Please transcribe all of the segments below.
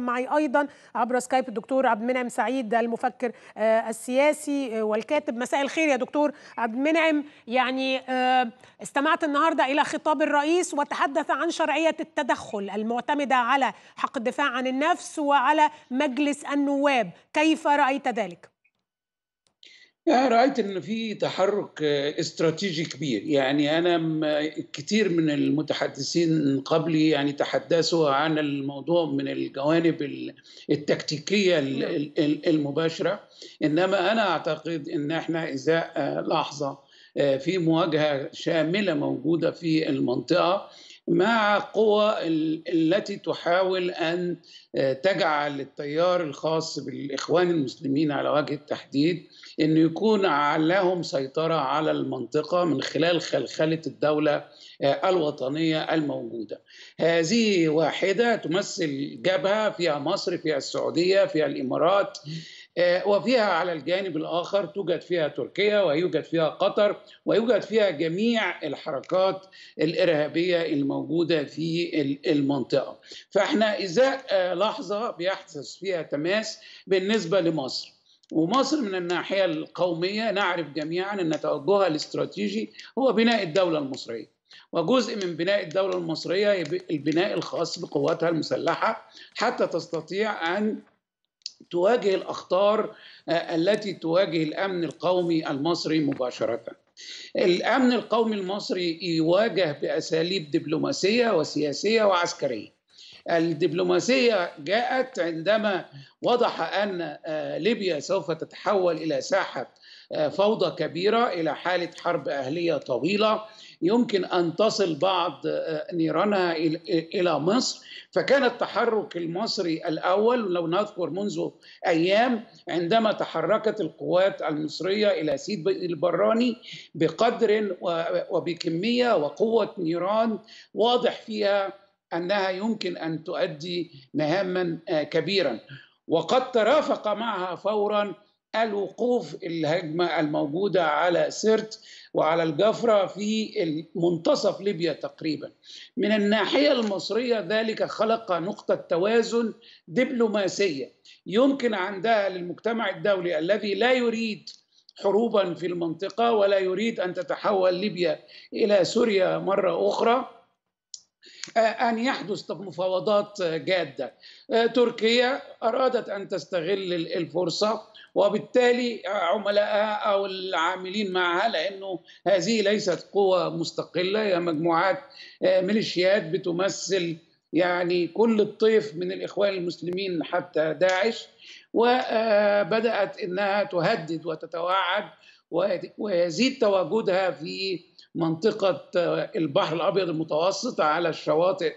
معي ايضا عبر سكايب الدكتور عبد المنعم سعيد المفكر آه، السياسي آه، والكاتب مساء الخير يا دكتور عبد المنعم يعني آه، استمعت النهارده الى خطاب الرئيس وتحدث عن شرعيه التدخل المعتمده على حق الدفاع عن النفس وعلى مجلس النواب كيف رايت ذلك يعني رأيت أن في تحرك آه، استراتيجي كبير يعني أنا كثير من المتحدثين قبلي يعني تحدثوا عن الموضوع من الجوانب التكتيكية نعم. المباشرة إنما أنا أعتقد أن إحنا إزاء آه، لحظة آه، في مواجهة شاملة موجودة في المنطقة مع قوى التي تحاول ان آه، تجعل التيار الخاص بالاخوان المسلمين على وجه التحديد ان يكون لهم سيطره على المنطقه من خلال خلخله الدوله آه، الوطنيه الموجوده. هذه واحده تمثل جبهه فيها مصر فيها السعوديه فيها الامارات آه، وفيها على الجانب الآخر توجد فيها تركيا ويوجد فيها قطر ويوجد فيها جميع الحركات الإرهابية الموجودة في المنطقة فإحنا إذا آه، لحظة بيحدث فيها تماس بالنسبة لمصر ومصر من الناحية القومية نعرف جميعا أن توجهها الاستراتيجي هو بناء الدولة المصرية وجزء من بناء الدولة المصرية البناء الخاص بقواتها المسلحة حتى تستطيع أن تواجه الاخطار آه، التي تواجه الامن القومي المصري مباشره. الامن القومي المصري يواجه باساليب دبلوماسيه وسياسيه وعسكريه. الدبلوماسيه جاءت عندما وضح ان آه، ليبيا سوف تتحول الى ساحه آه، فوضى كبيره الى حاله حرب اهليه طويله يمكن ان تصل بعض آه، نيرانها الى مصر فكان التحرك المصري الاول لو نذكر منذ ايام عندما تحركت القوات المصريه الى سيد البراني بقدر وبكميه وقوه نيران واضح فيها انها يمكن ان تؤدي مهاما آه، كبيرا وقد ترافق معها فورا الوقوف الهجمة الموجودة على سرت وعلى الجفرة في منتصف ليبيا تقريبا من الناحية المصرية ذلك خلق نقطة توازن دبلوماسية يمكن عندها للمجتمع الدولي الذي لا يريد حروبا في المنطقة ولا يريد أن تتحول ليبيا إلى سوريا مرة أخرى آه، أن يحدث مفاوضات جادة آه، تركيا أرادت أن تستغل الفرصة وبالتالي عملائها او العاملين معها لانه هذه ليست قوى مستقله هي مجموعات آه، ميليشيات بتمثل يعني كل الطيف من الاخوان المسلمين حتى داعش وبدات آه، انها تهدد وتتوعد ويزيد تواجدها في منطقة آه، البحر الأبيض المتوسط على الشواطئ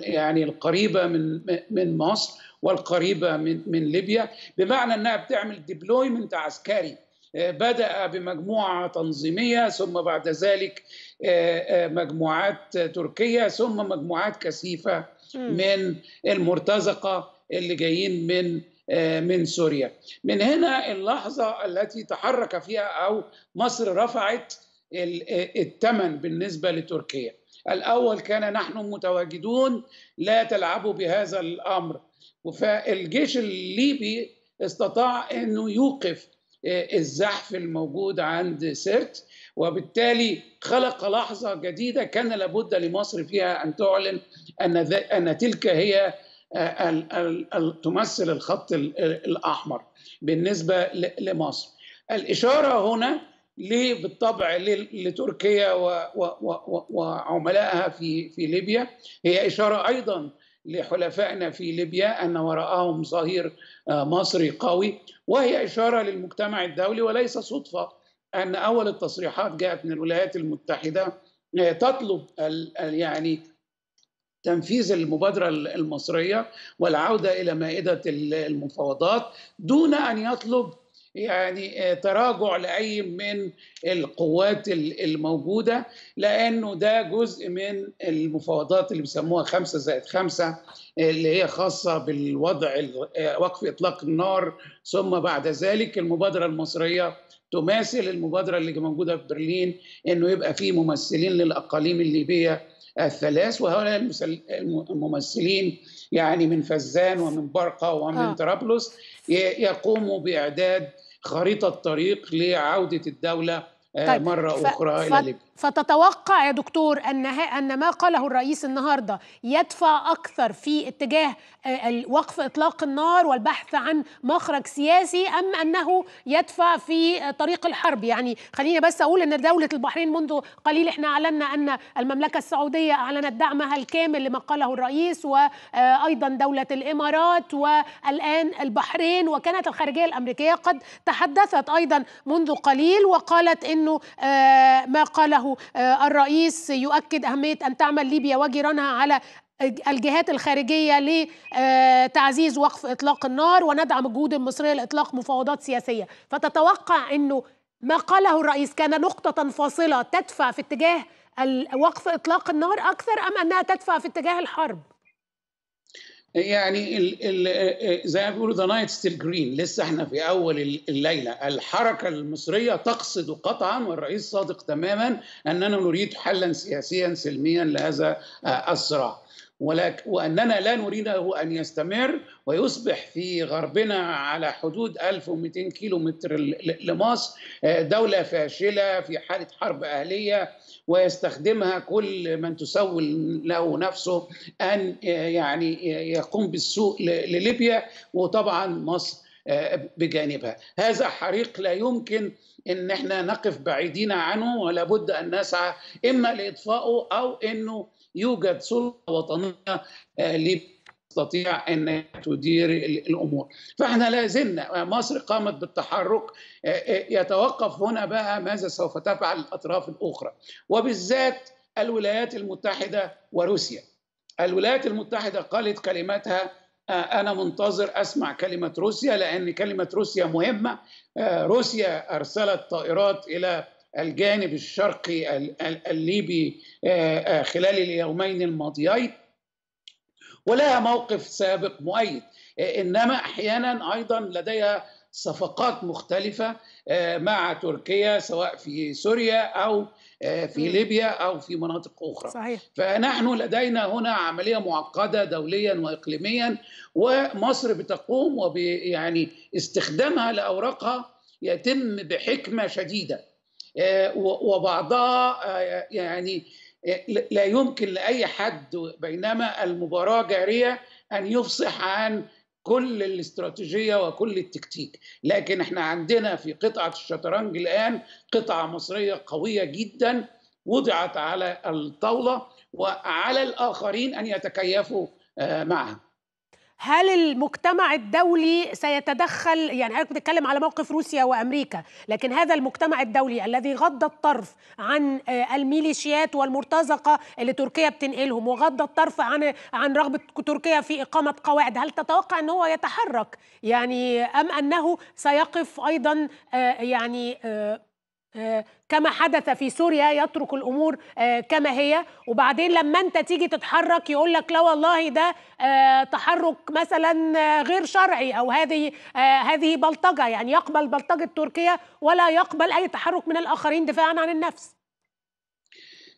يعني القريبة من من مصر والقريبة من من ليبيا بمعنى أنها بتعمل ديبلويمنت عسكري آه، بدأ بمجموعة تنظيمية ثم بعد ذلك آه، مجموعات تركية ثم مجموعات كثيفة من المرتزقة اللي جايين من من سوريا من هنا اللحظة التي تحرك فيها أو مصر رفعت الثمن آه، بالنسبة لتركيا الأول كان نحن متواجدون لا تلعبوا بهذا الأمر فالجيش الليبي استطاع أنه يوقف آه، الزحف الموجود عند سرت وبالتالي خلق لحظة جديدة كان لابد لمصر فيها أن تعلن أن, أن تلك هي آه، تمثل الخط الأحمر بالنسبة لمصر الإشارة هنا ليه بالطبع لتركيا وعملائها في في ليبيا هي اشاره ايضا لحلفائنا في ليبيا ان وراءهم ظهير آه، مصري قوي وهي اشاره للمجتمع الدولي وليس صدفه ان اول التصريحات جاءت من الولايات المتحده آه، تطلب يعني تنفيذ المبادرة المصرية والعودة إلى مائدة المفاوضات دون أن يطلب يعني آه، تراجع لاي من القوات الموجوده لانه ده جزء من المفاوضات اللي بيسموها خمسة زائد خمسة آه، اللي هي خاصه بالوضع آه، وقف اطلاق النار ثم بعد ذلك المبادره المصريه تماثل المبادره اللي موجوده في برلين انه يبقى في ممثلين للاقاليم الليبيه الثلاث وهؤلاء الممثلين يعني من فزان ومن برقة ومن آه. طرابلس يقوموا بإعداد خريطة طريق لعودة الدولة آه، طيب. مرة أخرى ف... إلى ليبيا فتتوقع يا دكتور أن, أن ما قاله الرئيس النهاردة يدفع أكثر في اتجاه آه، وقف إطلاق النار والبحث عن مخرج سياسي أم أنه يدفع في طريق الحرب يعني خليني بس أقول أن دولة البحرين منذ قليل إحنا أعلنا أن المملكة السعودية أعلنت دعمها الكامل لما قاله الرئيس وأيضا آه، دولة الإمارات والآن البحرين وكانت الخارجية الأمريكية قد تحدثت أيضا منذ قليل وقالت أنه آه، ما قاله آه، الرئيس يؤكد أهمية أن تعمل ليبيا وجيرانها على الجهات الخارجية لتعزيز وقف إطلاق النار وندعم الجهود المصرية لإطلاق مفاوضات سياسية فتتوقع أنه ما قاله الرئيس كان نقطة فاصلة تدفع في اتجاه وقف إطلاق النار أكثر أم أنها تدفع في اتجاه الحرب؟ يعني زي ما بيقولوا ذا نايت ستيل جرين لسه احنا في اول الليله الحركه المصريه تقصد قطعا والرئيس صادق تماما اننا نريد حلا سياسيا سلميا لهذا آه، الصراع ولك وأننا لا نريده أن يستمر ويصبح في غربنا على حدود 1200 كيلو متر لمصر آه، دولة فاشلة في حالة حرب أهلية ويستخدمها كل من تسول له نفسه أن آه، يعني آه، يقوم بالسوء لليبيا وطبعا مصر آه، بجانبها هذا حريق لا يمكن ان احنا نقف بعيدين عنه ولا بد ان نسعى اما لاطفائه او انه يوجد سلطه وطنيه آه، تستطيع ان تدير الامور فاحنا لازلنا آه، مصر قامت بالتحرك يتوقف هنا بقى ماذا سوف تفعل الاطراف الاخرى وبالذات الولايات المتحده وروسيا الولايات المتحده قالت كلمتها آه، انا منتظر اسمع كلمه روسيا لان كلمه روسيا مهمه آه، روسيا ارسلت طائرات الى الجانب الشرقي الليبي آه، خلال اليومين الماضيين ولها موقف سابق مؤيد انما احيانا ايضا لديها صفقات مختلفة آه، مع تركيا سواء في سوريا أو آه، في ليبيا أو في مناطق أخرى صحيح. فنحن لدينا هنا عملية معقدة دوليا وإقليميا ومصر بتقوم يعني استخدامها لأوراقها يتم بحكمة شديدة آه، وبعضها يعني لا يمكن لأي حد بينما المباراة جارية أن يفصح عن كل الاستراتيجيه وكل التكتيك لكن احنا عندنا في قطعه الشطرنج الان قطعه مصريه قويه جدا وضعت على الطاوله وعلى الاخرين ان يتكيفوا آه، معها هل المجتمع الدولي سيتدخل يعني حضرتك بتتكلم على موقف روسيا وامريكا لكن هذا المجتمع الدولي الذي غض الطرف عن آه، الميليشيات والمرتزقه اللي تركيا بتنقلهم وغض الطرف عن عن رغبه تركيا في اقامه قواعد هل تتوقع ان هو يتحرك يعني ام انه سيقف ايضا آه، يعني آه، كما حدث في سوريا يترك الامور آه، كما هي وبعدين لما انت تيجي تتحرك يقول لك لا والله ده آه، تحرك مثلا آه، غير شرعي او هذه هذه بلطجه يعني يقبل بلطجه تركيا ولا يقبل اي تحرك من الاخرين دفاعا عن النفس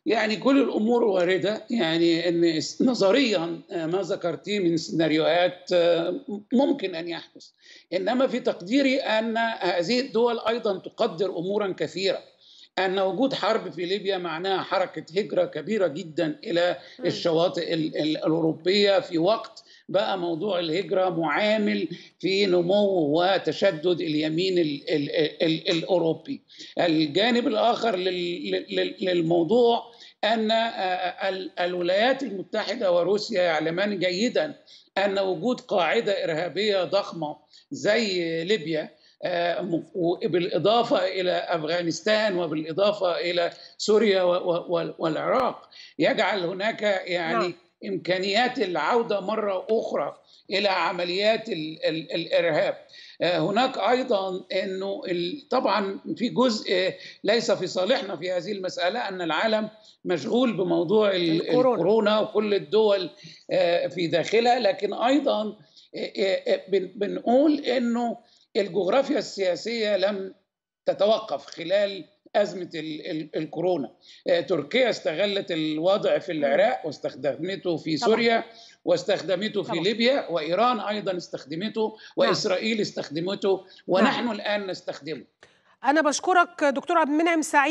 يعني كل الامور وارده يعني ان نظريا آه، ما ذكرتيه من سيناريوهات آه، ممكن ان يحدث انما في تقديري ان هذه الدول ايضا تقدر امورا كثيره ان وجود حرب في ليبيا معناها حركه هجره كبيره جدا الى الشواطئ الاوروبيه في وقت بقى موضوع الهجرة معامل في نمو وتشدد اليمين الـ الـ الـ الأوروبي الجانب الآخر للموضوع أن آه، آه، الولايات المتحدة وروسيا يعلمان جيدا أن وجود قاعدة إرهابية ضخمة زي ليبيا آه، بالإضافة إلى أفغانستان وبالإضافة إلى سوريا والعراق يجعل هناك يعني نعم. امكانيات العوده مره اخرى الى عمليات الـ الـ الارهاب آه، هناك ايضا انه طبعا في جزء ليس في صالحنا في هذه المساله ان العالم مشغول بموضوع الكورونا, الكورونا وكل الدول آه، في داخلها لكن ايضا آه، بنقول انه الجغرافيا السياسيه لم تتوقف خلال ازمه الكورونا آه، تركيا استغلت الوضع في العراق واستخدمته في سوريا واستخدمته في ليبيا وايران ايضا استخدمته نعم. واسرائيل استخدمته ونحن نعم. الان نستخدمه انا بشكرك دكتور عبد المنعم سعيد